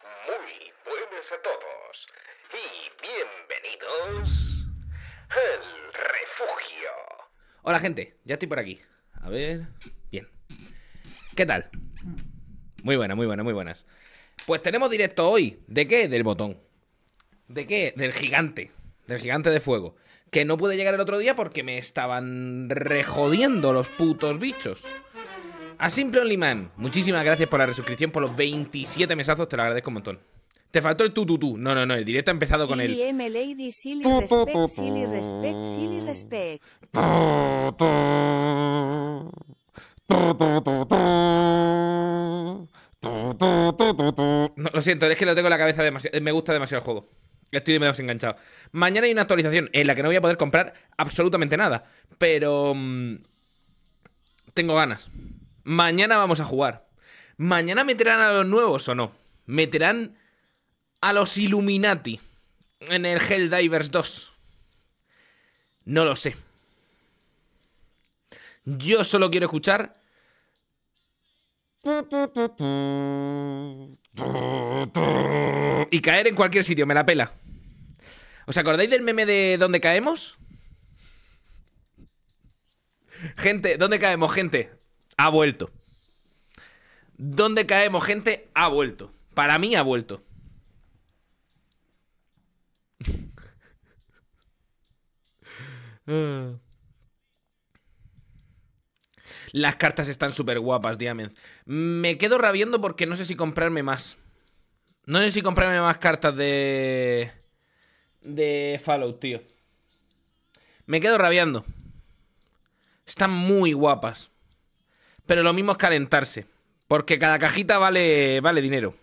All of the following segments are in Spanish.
Muy buenas a todos y bienvenidos al refugio. Hola gente, ya estoy por aquí. A ver, bien. ¿Qué tal? Muy buenas, muy buenas, muy buenas. Pues tenemos directo hoy. ¿De qué? Del botón. ¿De qué? Del gigante. Del gigante de fuego. Que no pude llegar el otro día porque me estaban rejodiendo los putos bichos a Simple Only Man, muchísimas gracias por la resuscripción, por los 27 mesazos, te lo agradezco un montón. Te faltó el tú, tú, tú. No, no, no, el directo ha empezado con el... M lady, silly respect, silly respect, No, lo siento, es que lo tengo en la cabeza demasiado... Me gusta demasiado el juego. Estoy medio enganchado. Mañana hay una actualización en la que no voy a poder comprar absolutamente nada. Pero... Mm, tengo ganas. Mañana vamos a jugar. Mañana meterán a los nuevos o no. Meterán a los Illuminati en el Helldivers 2. No lo sé. Yo solo quiero escuchar. Y caer en cualquier sitio, me la pela. ¿Os acordáis del meme de dónde caemos? Gente, ¿dónde caemos, gente? ha vuelto. ¿Dónde caemos, gente? Ha vuelto. Para mí ha vuelto. Las cartas están súper guapas, Diamond. Me quedo rabiando porque no sé si comprarme más. No sé si comprarme más cartas de... De Fallout, tío. Me quedo rabiando. Están muy guapas. Pero lo mismo es calentarse. Porque cada cajita vale, vale dinero.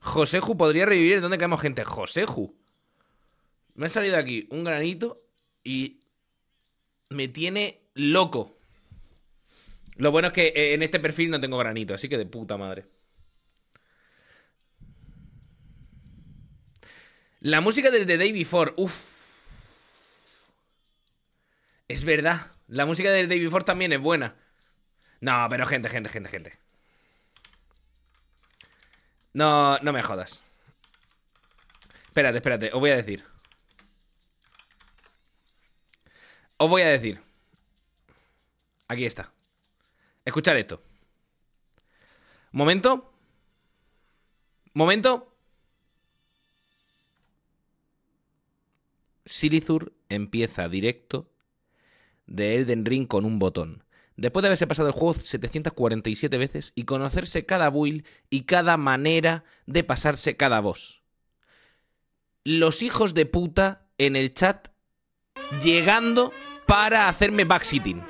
Joseju podría revivir ¿Dónde donde caemos gente. Joseju. Me ha salido aquí un granito y me tiene loco. Lo bueno es que eh, en este perfil no tengo granito, así que de puta madre. La música de The Day Before, uff. Es verdad. La música del David Ford también es buena. No, pero gente, gente, gente, gente. No, no me jodas. Espérate, espérate, os voy a decir. Os voy a decir. Aquí está. Escuchar esto. Momento. Momento. Silithur empieza directo de Elden Ring con un botón. Después de haberse pasado el juego 747 veces y conocerse cada build y cada manera de pasarse cada voz. Los hijos de puta en el chat llegando para hacerme backseating.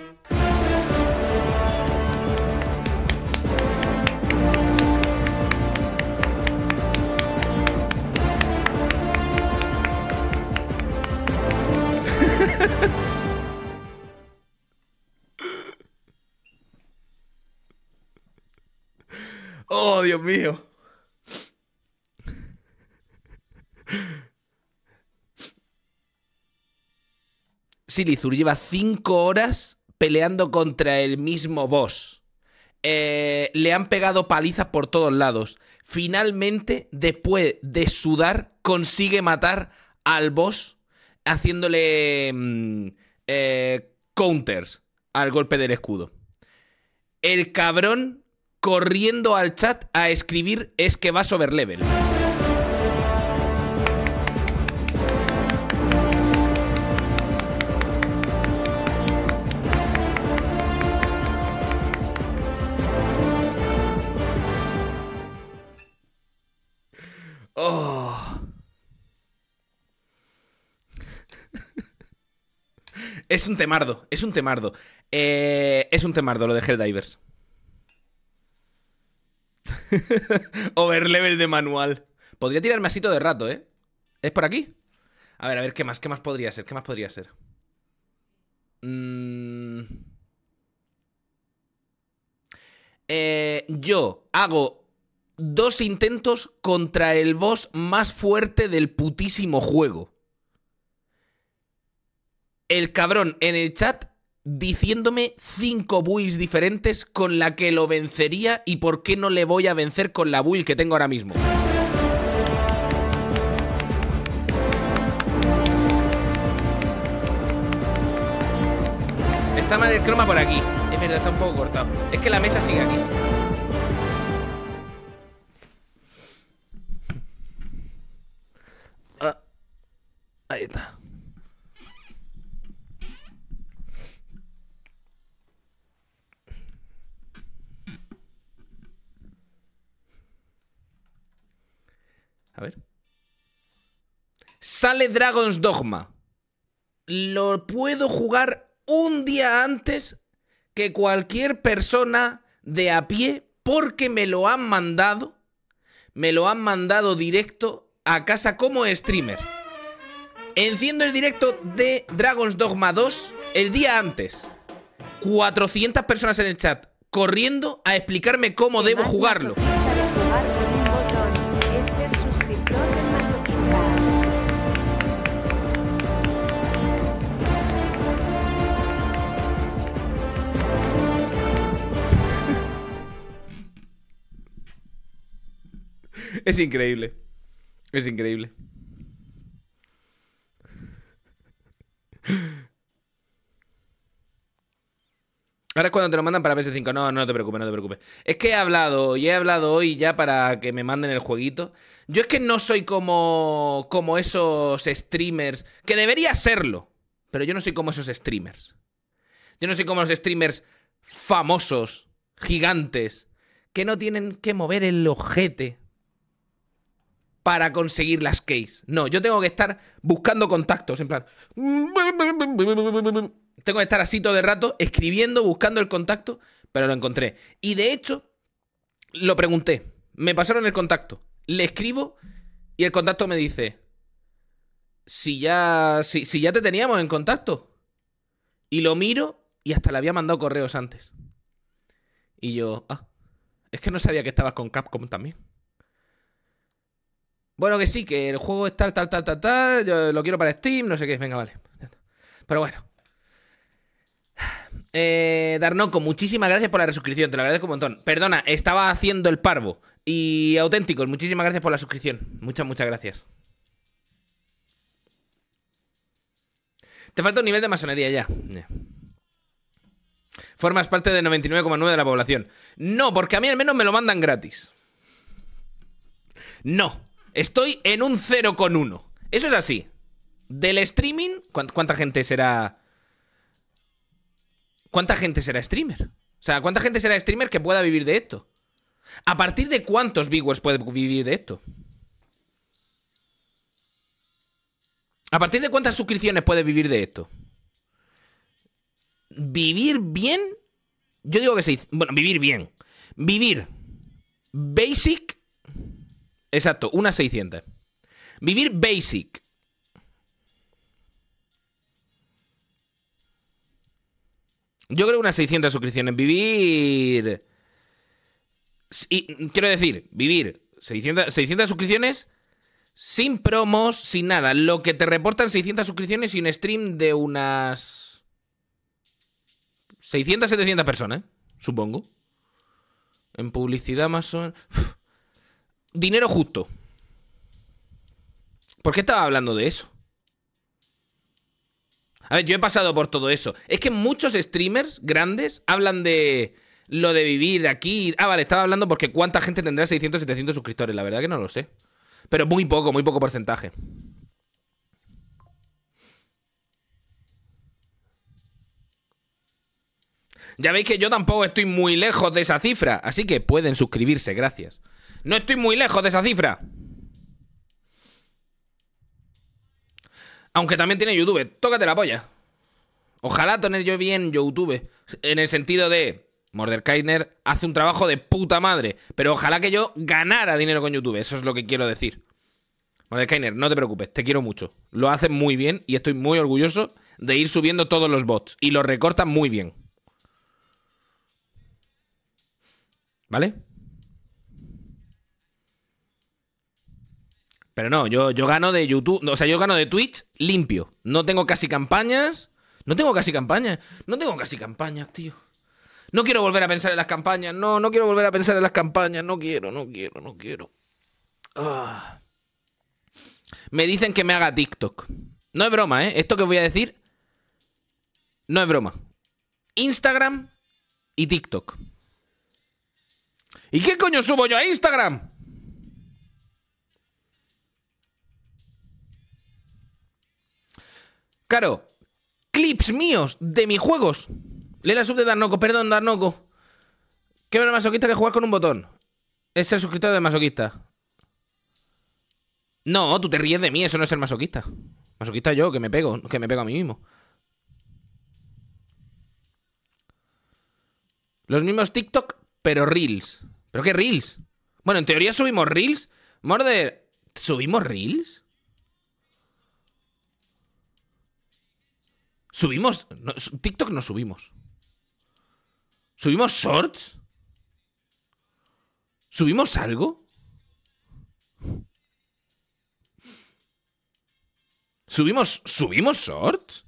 Dios mío. Silizur lleva cinco horas peleando contra el mismo boss. Eh, le han pegado palizas por todos lados. Finalmente, después de sudar, consigue matar al boss haciéndole mm, eh, counters al golpe del escudo. El cabrón corriendo al chat a escribir es que va sobre level. Oh. es un temardo, es un temardo. Eh, es un temardo lo de Helldivers. Overlevel de manual. Podría tirarme así de rato, ¿eh? ¿Es por aquí? A ver, a ver, ¿qué más? ¿Qué más podría ser? ¿Qué más podría ser? Mm. Eh, yo hago dos intentos contra el boss más fuerte del putísimo juego. El cabrón en el chat diciéndome cinco buils diferentes con la que lo vencería y por qué no le voy a vencer con la buil que tengo ahora mismo. Está mal el croma por aquí. Es verdad, está un poco cortado. Es que la mesa sigue aquí. Ah, ahí está. sale Dragon's Dogma. Lo puedo jugar un día antes que cualquier persona de a pie porque me lo han mandado. Me lo han mandado directo a casa como streamer. Enciendo el directo de Dragon's Dogma 2 el día antes. 400 personas en el chat corriendo a explicarme cómo debo jugarlo. Es increíble. Es increíble. Ahora es cuando te lo mandan para PS5. No, no te preocupes, no te preocupes. Es que he hablado y he hablado hoy ya para que me manden el jueguito. Yo es que no soy como, como esos streamers, que debería serlo, pero yo no soy como esos streamers. Yo no soy como los streamers famosos, gigantes, que no tienen que mover el ojete para conseguir las keys. No, yo tengo que estar buscando contactos, en plan... Tengo que estar así todo el rato, escribiendo, buscando el contacto, pero lo encontré. Y de hecho, lo pregunté. Me pasaron el contacto. Le escribo y el contacto me dice... Si ya, si, si ya te teníamos en contacto. Y lo miro y hasta le había mandado correos antes. Y yo... Ah, es que no sabía que estabas con Capcom también. Bueno, que sí, que el juego es tal, tal, tal, tal, tal. Yo lo quiero para Steam, no sé qué. Venga, vale. Pero bueno. Eh, Darnoco, muchísimas gracias por la suscripción, te lo agradezco un montón. Perdona, estaba haciendo el parvo. Y auténticos, muchísimas gracias por la suscripción. Muchas, muchas gracias. Te falta un nivel de masonería ya. Formas parte del 99,9 de la población. No, porque a mí al menos me lo mandan gratis. No. Estoy en un 0,1. Eso es así. Del streaming, ¿cuánta gente será? ¿Cuánta gente será streamer? O sea, ¿cuánta gente será streamer que pueda vivir de esto? ¿A partir de cuántos viewers puede vivir de esto? ¿A partir de cuántas suscripciones puede vivir de esto? Vivir bien. Yo digo que sí. Bueno, vivir bien. Vivir. Basic Exacto, unas 600. Vivir basic. Yo creo unas 600 suscripciones. Vivir... quiero decir, vivir 600, 600 suscripciones sin promos, sin nada. Lo que te reportan 600 suscripciones y un stream de unas... 600, 700 personas, supongo. En publicidad más o menos dinero justo. ¿Por qué estaba hablando de eso? A ver, yo he pasado por todo eso. Es que muchos streamers grandes hablan de lo de vivir aquí. Ah, vale, estaba hablando porque cuánta gente tendrá 600, 700 suscriptores. La verdad que no lo sé. Pero muy poco, muy poco porcentaje. Ya veis que yo tampoco estoy muy lejos de esa cifra, así que pueden suscribirse, gracias. No estoy muy lejos de esa cifra. Aunque también tiene YouTube. Tócate la polla. Ojalá tener yo bien YouTube. En el sentido de. Mordekainer hace un trabajo de puta madre. Pero ojalá que yo ganara dinero con YouTube. Eso es lo que quiero decir. Mordekainer, no te preocupes. Te quiero mucho. Lo haces muy bien y estoy muy orgulloso de ir subiendo todos los bots. Y lo recortan muy bien. ¿Vale? Pero no, yo, yo gano de YouTube, o sea, yo gano de Twitch limpio. No tengo casi campañas. No tengo casi campañas. No tengo casi campañas, tío. No quiero volver a pensar en las campañas. No, no quiero volver a pensar en las campañas. No quiero, no quiero, no quiero. Ah. Me dicen que me haga TikTok. No es broma, ¿eh? Esto que voy a decir no es broma. Instagram y TikTok. ¿Y qué coño subo yo a Instagram? Claro, clips míos de mis juegos. le la sub de Darnoco, perdón, Darnoco. ¿Qué más masoquista que jugar con un botón? Es el suscriptor de masoquista. No, tú te ríes de mí, eso no es el masoquista. Masoquista yo, que me pego, que me pego a mí mismo. Los mismos TikTok, pero Reels. ¿Pero qué Reels? Bueno, en teoría subimos Reels. Morder, ¿subimos Reels? Subimos. TikTok no subimos. ¿Subimos shorts? ¿Subimos algo? ¿Subimos. ¿Subimos shorts?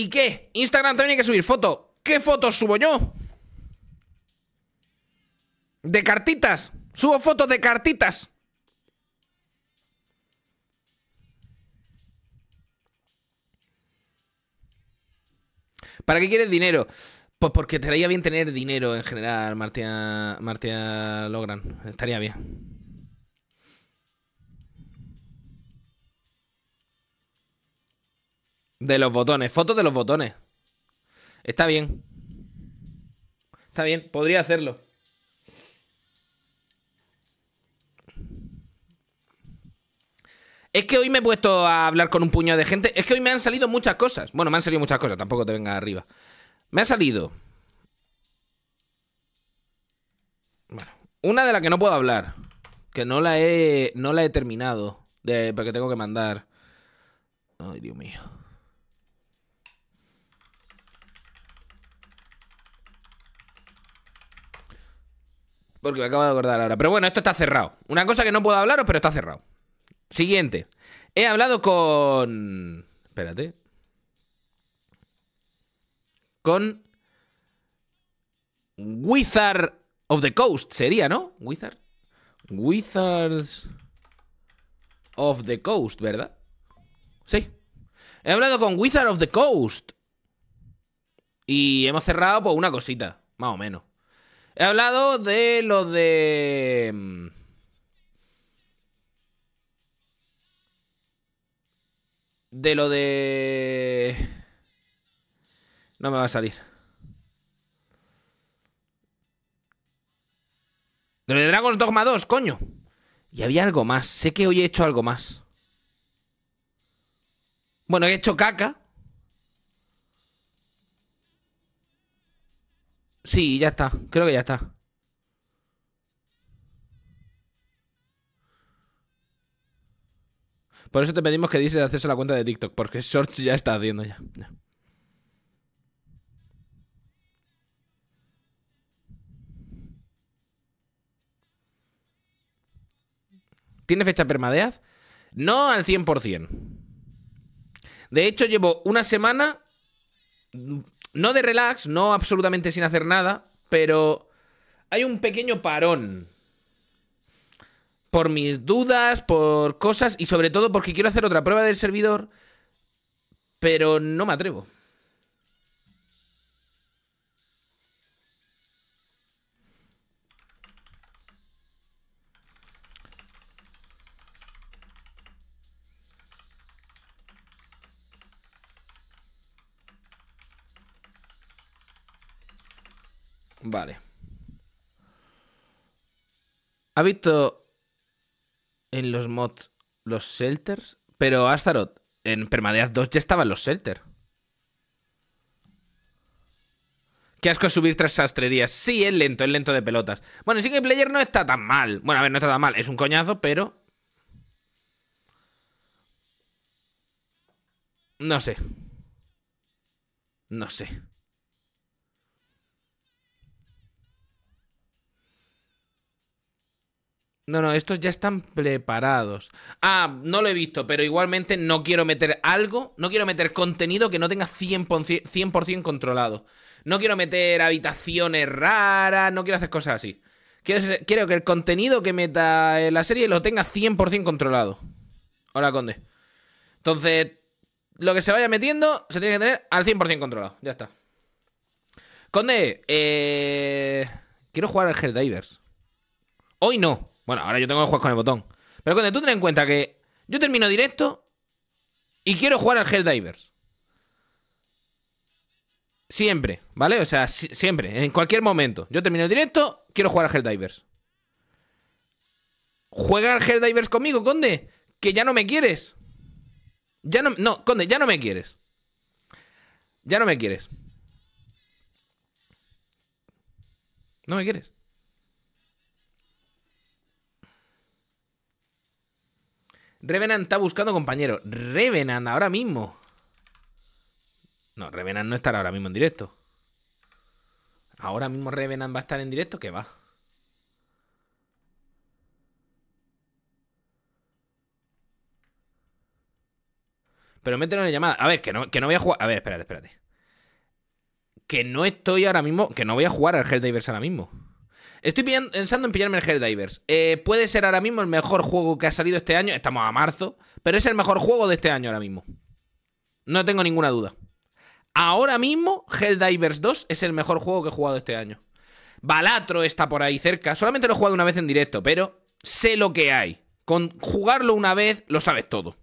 ¿Y qué? Instagram también hay que subir foto. ¿Qué fotos subo yo? De cartitas. Subo fotos de cartitas. ¿Para qué quieres dinero? Pues porque te haría bien tener dinero en general, Martia, Martia Logran. Estaría bien. De los botones, fotos de los botones. Está bien. Está bien, podría hacerlo. Es que hoy me he puesto a hablar con un puñado de gente. Es que hoy me han salido muchas cosas. Bueno, me han salido muchas cosas, tampoco te venga arriba. Me ha salido. Bueno, una de la que no puedo hablar. Que no la he. No la he terminado. porque tengo que mandar. Ay, Dios mío. Porque me acabo de acordar ahora. Pero bueno, esto está cerrado. Una cosa que no puedo hablaros, pero está cerrado. Siguiente. He hablado con... Espérate. Con... Wizard of the Coast sería, ¿no? Wizard. Wizards of the Coast, ¿verdad? Sí. He hablado con Wizard of the Coast. Y hemos cerrado por una cosita, más o menos. He hablado de lo de... Mm, de lo de... No me va a salir. De lo de Dragon's Dogma 2, coño. Y había algo más. Sé que hoy he hecho algo más. Bueno, he hecho caca. Sí, ya está. Creo que ya está. Por eso te pedimos que dices acceso a la cuenta de TikTok, porque Shorts ya está haciendo ya. ¿Tiene fecha permadeaz? No al 100%. De hecho, llevo una semana no de relax, no absolutamente sin hacer nada, pero hay un pequeño parón. Por mis dudas, por cosas y sobre todo porque quiero hacer otra prueba del servidor, pero no me atrevo. Vale. ¿Ha visto en los mods los shelters? Pero Astaroth, en Permadeath 2 ya estaban los shelters. Qué asco subir tres sastrerías. Sí, es lento, es lento de pelotas. Bueno, el single player no está tan mal. Bueno, a ver, no está tan mal. Es un coñazo, pero... No sé. No sé. No, no, estos ya están preparados. Ah, no lo he visto, pero igualmente no quiero meter algo, no quiero meter contenido que no tenga 100%, controlado. No quiero meter habitaciones raras, no quiero hacer cosas así. Quiero, que el contenido que meta en la serie lo tenga 100% controlado. Hola, Conde. Entonces, lo que se vaya metiendo se tiene que tener al 100% controlado. Ya está. Conde, eh... quiero jugar al Helldivers. Hoy no. Bueno, ahora yo tengo que jugar con el botón. Pero Conde, tú ten en cuenta que yo termino directo y quiero jugar al Helldivers. Siempre, ¿vale? O sea, siempre, en cualquier momento. Yo termino directo, quiero jugar al Helldivers. Juega al Helldivers conmigo, Conde, que ya no me quieres. Ya no, no, Conde, ya no me quieres. Ya no me quieres. No me quieres. Revenant está buscando compañero. Revenant ahora mismo. No, Revenant no estará ahora mismo en directo. Ahora mismo Revenant va a estar en directo, que va. Pero mételo en la llamada. A ver, que no, que no voy a jugar. A ver, espérate, espérate. Que no estoy ahora mismo. Que no voy a jugar al Helldivers ahora mismo. Estoy pensando en pillarme el Helldivers. Eh, puede ser ahora mismo el mejor juego que ha salido este año. Estamos a marzo. Pero es el mejor juego de este año ahora mismo. No tengo ninguna duda. Ahora mismo, Helldivers 2 es el mejor juego que he jugado este año. Balatro está por ahí cerca. Solamente lo he jugado una vez en directo, pero sé lo que hay. Con jugarlo una vez lo sabes todo.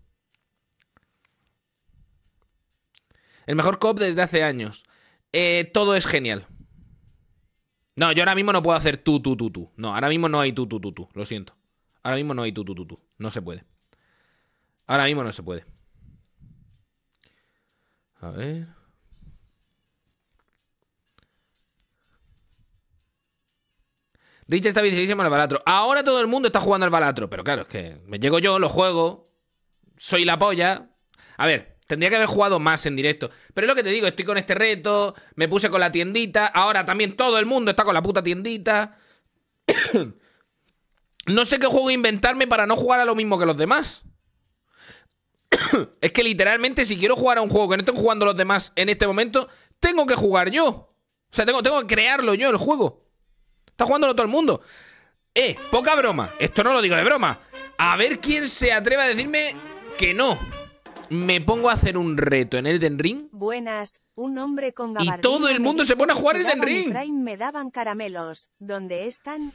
El mejor cop desde hace años. Eh, todo es genial. No, yo ahora mismo no puedo hacer tú, tú, tú, tú. No, ahora mismo no hay tú, tú, tú, tú. Lo siento. Ahora mismo no hay tú, tú, tú, tú. No se puede. Ahora mismo no se puede. A ver. Rich está viciadísimo al balatro. Ahora todo el mundo está jugando al balatro. Pero claro, es que me llego yo, lo juego. Soy la polla. A ver, Tendría que haber jugado más en directo. Pero es lo que te digo, estoy con este reto, me puse con la tiendita, ahora también todo el mundo está con la puta tiendita. no sé qué juego inventarme para no jugar a lo mismo que los demás. es que literalmente si quiero jugar a un juego que no estén jugando los demás en este momento, tengo que jugar yo. O sea, tengo, tengo que crearlo yo el juego. Está jugándolo todo el mundo. Eh, poca broma. Esto no lo digo de broma. A ver quién se atreve a decirme que no me pongo a hacer un reto en Elden Ring. Buenas, un hombre con Y todo el mundo se pone a jugar Elden Ring. Me daban caramelos. ¿Dónde están?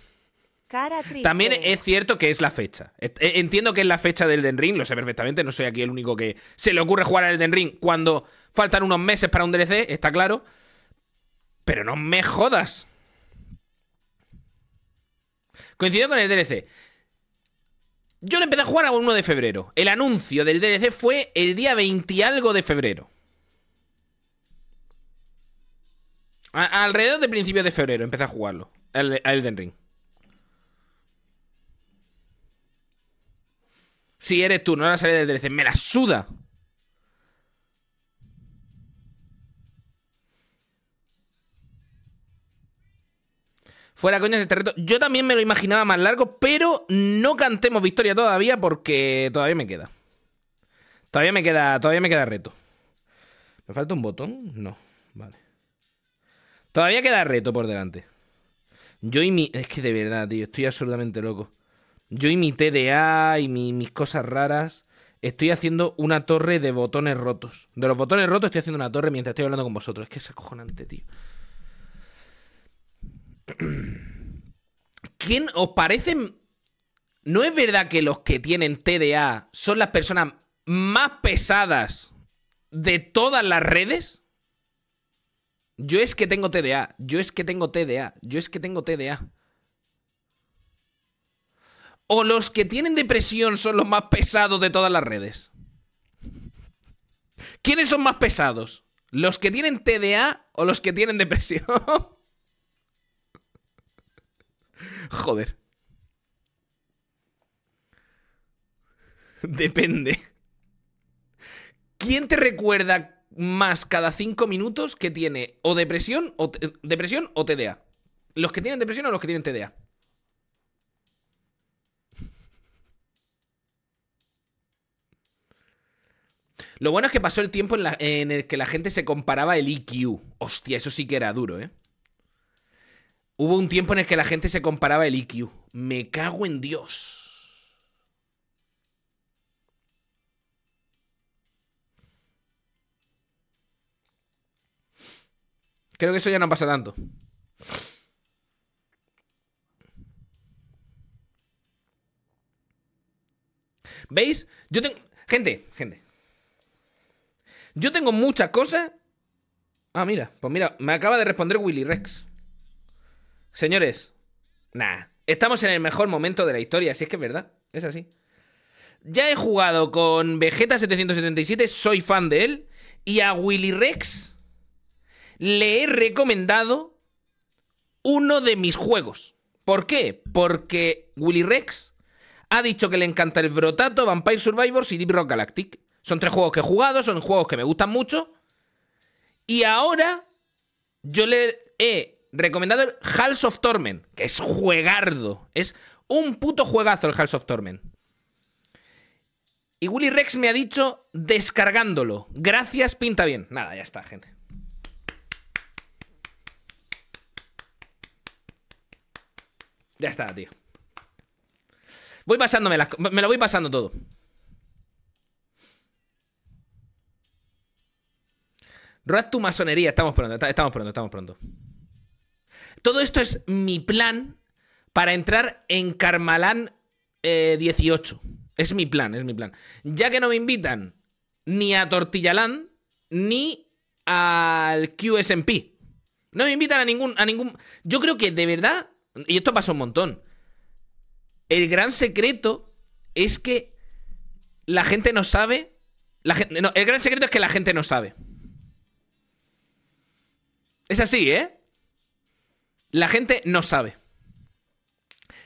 También es cierto que es la fecha. Eh, entiendo que es la fecha del Elden Ring, lo sé perfectamente, no soy aquí el único que se le ocurre jugar al Elden Ring cuando faltan unos meses para un DLC, está claro. Pero no me jodas. Coincido con el DLC. Yo lo empecé a jugar a 1 de febrero. El anuncio del DLC fue el día 20 algo de febrero. alrededor de principios de febrero empecé a jugarlo. a Elden Ring. Si eres tú, no la salida del DLC. Me la suda. Fuera coñas este reto. Yo también me lo imaginaba más largo, pero no cantemos victoria todavía porque todavía me queda. Todavía me queda, todavía me queda reto. ¿Me falta un botón? No, vale. Todavía queda reto por delante. Yo y mi... Es que de verdad, tío, estoy absolutamente loco. Yo y mi TDA y mis cosas raras... Estoy haciendo una torre de botones rotos. De los botones rotos estoy haciendo una torre mientras estoy hablando con vosotros. Es que es acojonante, tío. ¿Quién os parece? ¿No es verdad que los que tienen TDA son las personas más pesadas de todas las redes? Yo es que tengo TDA, yo es que tengo TDA, yo es que tengo TDA. ¿O los que tienen depresión son los más pesados de todas las redes? ¿Quiénes son más pesados? ¿Los que tienen TDA o los que tienen depresión? Joder. Depende. ¿Quién te recuerda más cada cinco minutos que tiene o depresión o, depresión o TDA? ¿Los que tienen depresión o los que tienen TDA? Lo bueno es que pasó el tiempo en, en el que la gente se comparaba el IQ. Hostia, eso sí que era duro, ¿eh? Hubo un tiempo en el que la gente se comparaba el IQ. Me cago en Dios. Creo que eso ya no pasa tanto. ¿Veis? Yo tengo... Gente, gente. Yo tengo muchas cosas... Ah, mira. Pues mira, me acaba de responder Willy Rex. Señores, nada, estamos en el mejor momento de la historia, si es que es verdad, es así. Ya he jugado con Vegeta 777, soy fan de él, y a Willy Rex le he recomendado uno de mis juegos. ¿Por qué? Porque Willy Rex ha dicho que le encanta el Brotato, Vampire Survivors y Deep Rock Galactic. Son tres juegos que he jugado, son juegos que me gustan mucho. Y ahora yo le he recomendado el Halls of Torment, que es juegardo. Es un puto juegazo el Halls of Torment. Y Willy Rex me ha dicho descargándolo. Gracias, pinta bien. Nada, ya está, gente. Ya está, tío. Voy pasándome las... Me lo voy pasando todo. Road tu masonería. Estamos pronto, estamos pronto, estamos pronto. Todo esto es mi plan para entrar en Carmalán 18. Eh, es mi plan, es mi plan. Ya que no me invitan ni a Tortillaland ni al QSMP. No me invitan a ningún, a ningún. Yo creo que de verdad, y esto pasa un montón. El gran secreto es que la gente no sabe. La el gran secreto es que la gente no sabe. Es así, ¿eh? La gente no sabe.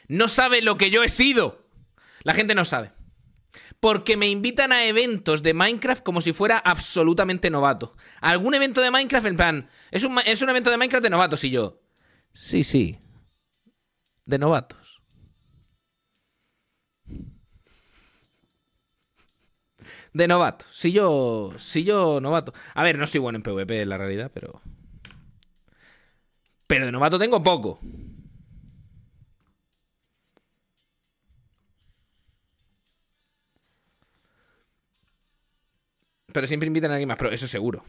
No sabe lo que yo he sido. La gente no sabe. Porque me invitan a eventos de Minecraft como si fuera absolutamente novato. Algún evento de Minecraft, en plan, es un, evento de Minecraft de novatos y yo. Sí, sí. De novatos. De novatos. Si yo. Si yo novato. A ver, no soy bueno en PvP en la realidad, pero. Pero de novato tengo poco. Pero siempre invitan a alguien más, pero eso seguro.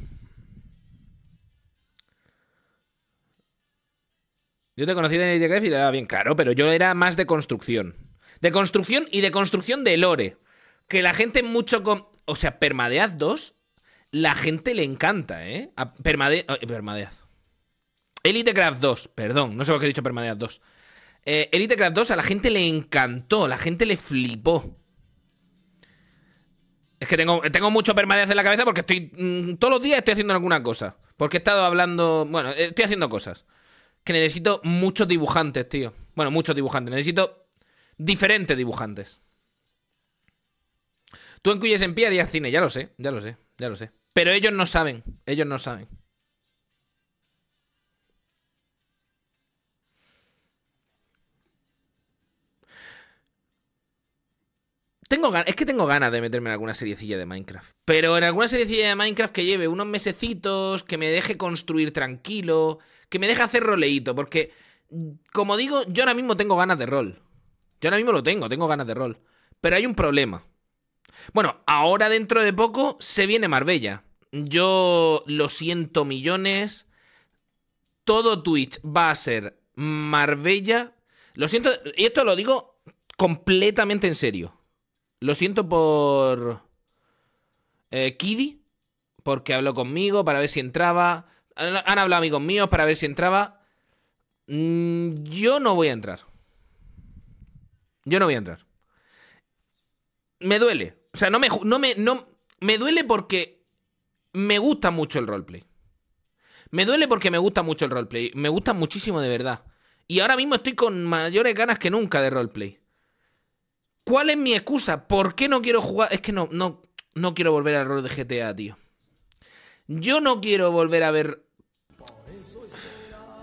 Yo te conocí de NTKF y te daba bien claro, pero yo era más de construcción. De construcción y de construcción de lore. Que la gente mucho... Con... O sea, Permadeath 2, la gente le encanta, ¿eh? A Craft 2, perdón, no sé por qué he dicho Permadeath 2. Eh, Elite Craft 2 a la gente le encantó, la gente le flipó. Es que tengo, tengo mucho permadeath en la cabeza porque estoy. Mm, todos los días estoy haciendo alguna cosa. Porque he estado hablando. Bueno, eh, estoy haciendo cosas. Que necesito muchos dibujantes, tío. Bueno, muchos dibujantes. Necesito diferentes dibujantes. Tú en Cuyes en Pie harías cine, ya lo sé, ya lo sé, ya lo sé. Pero ellos no saben, ellos no saben. es que tengo ganas de meterme en alguna seriecilla de Minecraft. Pero en alguna seriecilla de Minecraft que lleve unos mesecitos, que me deje construir tranquilo, que me deje hacer roleíto, porque, como digo, yo ahora mismo tengo ganas de rol. Yo ahora mismo lo tengo, tengo ganas de rol. Pero hay un problema. Bueno, ahora dentro de poco se viene Marbella. Yo lo siento millones. Todo Twitch va a ser Marbella. Lo siento, y esto lo digo completamente en serio. Lo siento por eh, Kiddy, porque habló conmigo para ver si entraba. Han, hablado amigos míos para ver si entraba. Mm, yo no voy a entrar. Yo no voy a entrar. Me duele. O sea, no me, no no, me duele porque me gusta mucho el roleplay. Me duele porque me gusta mucho el roleplay. Me gusta muchísimo de verdad. Y ahora mismo estoy con mayores ganas que nunca de roleplay. ¿Cuál es mi excusa? ¿Por qué no quiero jugar? Es que no, no, no quiero volver al rol de GTA, tío. Yo no quiero volver a ver...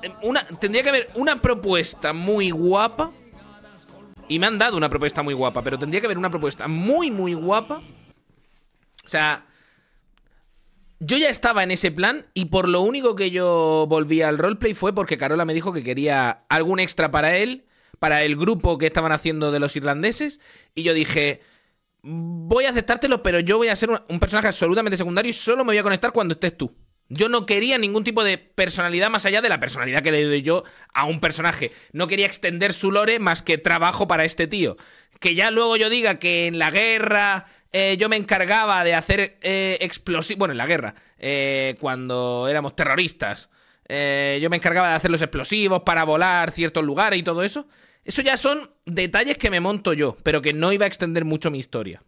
Em, una, tendría que haber una propuesta muy guapa. Y me han dado una propuesta muy guapa, pero tendría que haber una propuesta muy, muy guapa. O sea, yo ya estaba en ese plan y por lo único que yo volví al roleplay fue porque Carola me dijo que quería algún extra para él para el grupo que estaban haciendo de los irlandeses y yo dije, voy a aceptártelo, pero yo voy a ser un personaje absolutamente secundario y solo me voy a conectar cuando estés tú. Yo no quería ningún tipo de personalidad más allá de la personalidad que le doy yo a un personaje. No quería extender su lore más que trabajo para este tío. Que ya luego yo diga que en la guerra eh, yo me encargaba de hacer eh, explosivos. Bueno, en la guerra, eh, cuando éramos terroristas, yo me encargaba de hacer los explosivos para volar ciertos lugares y todo eso. Eso ya son detalles que me monto yo, pero que no iba a extender mucho mi historia.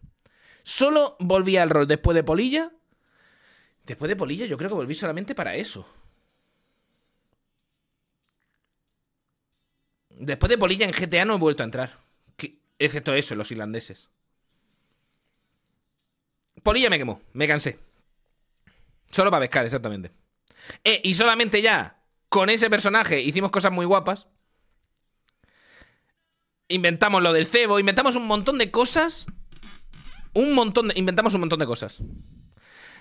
Solo volví al rol después de Polilla. Después de Polilla yo creo que volví solamente para eso. Después de Polilla en GTA no he vuelto a entrar. excepto eso, los irlandeses. Polilla me quemó, me cansé. Solo para pescar, exactamente. Eh, y solamente ya, con ese personaje hicimos cosas muy guapas. Inventamos lo del cebo, inventamos un montón de cosas. Un montón de, Inventamos un montón de cosas.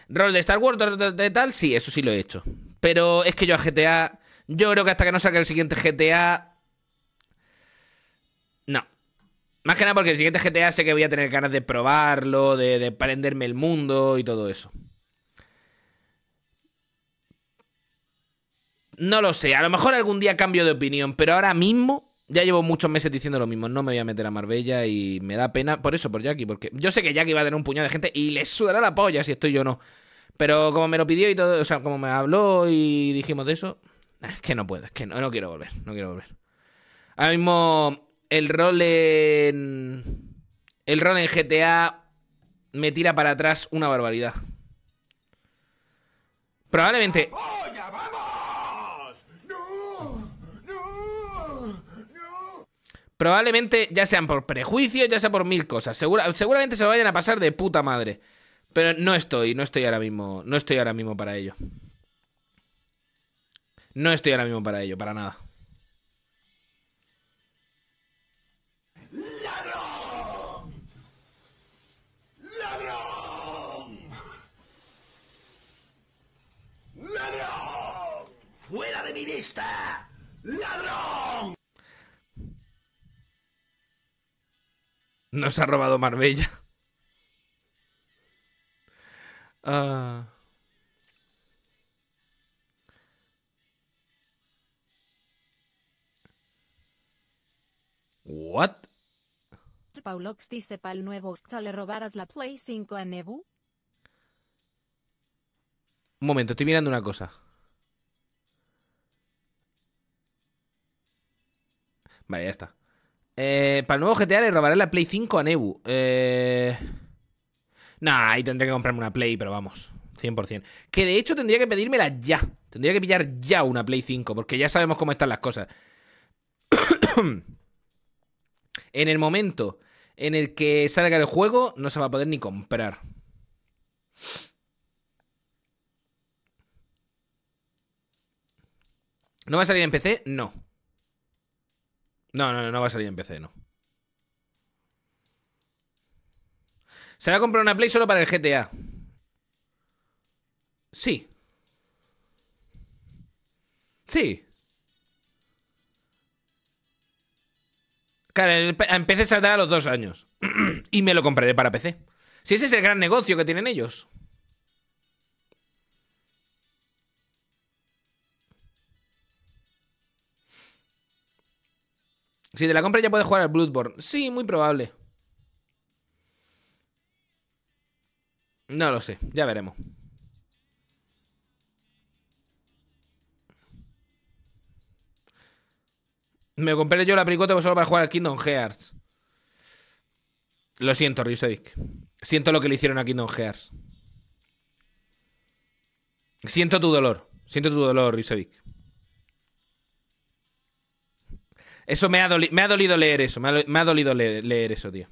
Rol de Star Wars, de, tal, sí, eso sí lo he hecho. Pero es que yo a GTA. Yo creo que hasta que no saque el siguiente GTA. No. Más que nada porque el siguiente GTA sé que voy a tener ganas de probarlo, de, de prenderme el mundo y todo eso. No lo sé, a lo mejor algún día cambio de opinión, pero ahora mismo ya llevo muchos meses diciendo lo mismo, no me voy a meter a Marbella y me da pena por eso, por Jackie, porque yo sé que Jackie va a tener un puñado de gente y le sudará la polla si estoy yo o no. Pero como me lo pidió y todo, o sea, como me habló y dijimos de eso, es que no puedo, es que no, no quiero volver, no quiero volver. Ahora mismo el rol en... El rol en GTA me tira para atrás una barbaridad. Probablemente... ¡Vamos! Probablemente ya sean por prejuicios, ya sea por mil cosas. seguramente se lo vayan a pasar de puta madre. Pero no estoy, no estoy ahora mismo, no estoy ahora mismo para ello. No estoy ahora mismo para ello, para nada. ¡Ladrón! ¡Ladrón! ¡Ladrón! ¡Fuera de mi vista! ¡Ladrón! Nos ha robado Marbella. Uh... What? Paulox dice el nuevo le robaras la Play 5 a Nebu. Un momento, estoy mirando una cosa. Vale, ya está. Eh, para el nuevo GTA le robaré la Play 5 a Nebu. Eh, nah, ahí tendré que comprarme una Play, pero vamos, 100%. Que de hecho tendría que pedírmela ya. Tendría que pillar ya una Play 5, porque ya sabemos cómo están las cosas. en el momento en el que salga el juego, no se va a poder ni comprar. ¿No va a salir en PC? No. No, no, no va a salir en PC, no. Se va a comprar una Play solo para el GTA. Sí. Sí. Claro, en PC saldrá a los dos años. y me lo compraré para PC. Si ese es el gran negocio que tienen ellos. Si te la compras ya puedes jugar al Bloodborne. Sí, muy probable. No lo sé, ya veremos. Me compré yo la picota solo para jugar al Kingdom Hearts. Lo siento, Ryusevic. Siento lo que le hicieron a Kingdom Hearts. Siento tu dolor. Siento tu dolor, Ryusevic. Eso me ha, me ha dolido leer eso. Me ha, dolido leer eso, tío.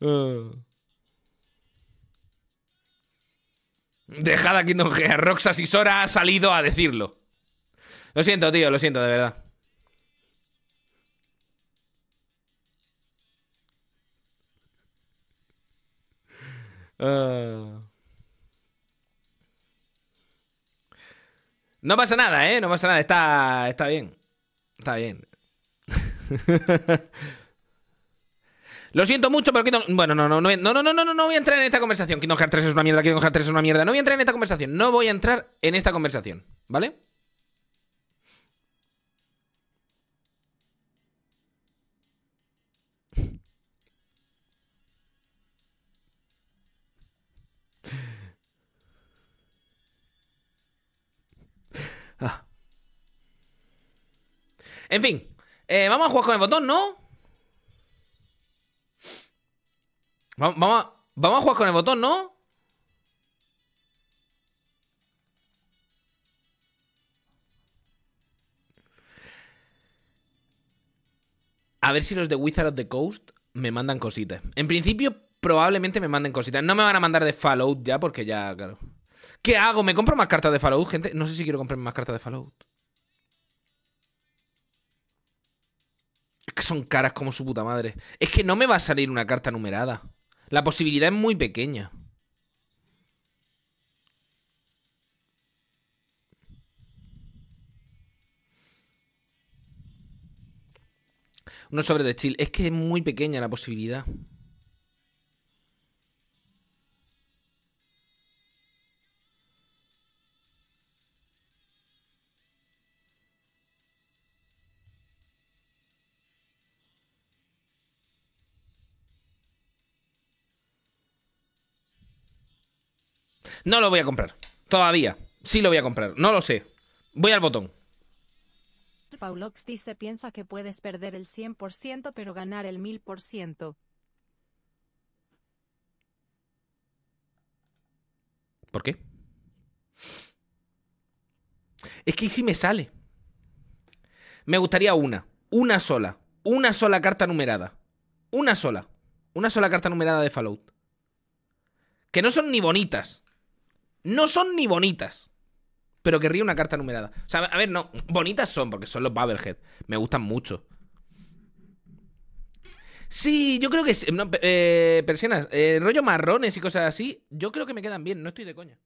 Dejad a Kingdom Roxas y Sora ha salido a decirlo. Lo siento, tío, lo siento, de verdad. Ah. No pasa nada, ¿eh? No pasa nada. Está, está bien. Está bien. Lo siento mucho, pero Kingdom... Bueno, no, no, no, no, no, no, no, no voy a entrar en esta conversación. Kingdom Hearts 3 es una mierda, Kingdom Hearts 3 es una mierda. No voy a entrar en esta conversación. No voy a entrar en esta conversación, ¿vale? Ah. En fin, eh, vamos a jugar con el botón, ¿no? Vamos, a, vamos a jugar con el botón, ¿no? A ver si los de Wizard of the Coast me mandan cositas. En principio, probablemente me manden cositas. No me van a mandar de Fallout ya, porque ya, claro. ¿Qué hago? ¿Me compro más cartas de Fallout, gente? No sé si quiero comprarme más cartas de Fallout. Es que son caras como su puta madre. Es que no me va a salir una carta numerada. La posibilidad es muy pequeña. Uno sobre de chill. Es que es muy pequeña la posibilidad. No lo voy a comprar. Todavía. Sí lo voy a comprar. No lo sé. Voy al botón. Paulox dice piensa que puedes perder el 100% pero ganar el 1000%. ¿Por qué? Es que si me sale. Me gustaría una. Una sola. Una sola carta numerada. Una sola. Una sola carta numerada de Fallout. Que no son ni bonitas no son ni bonitas. Pero querría una carta numerada. O sea, a ver, no. Bonitas son, porque son los Bubblehead. Me gustan mucho. Sí, yo creo que. No, eh, persianas, eh, rollo marrones y cosas así. Yo creo que me quedan bien, no estoy de coña.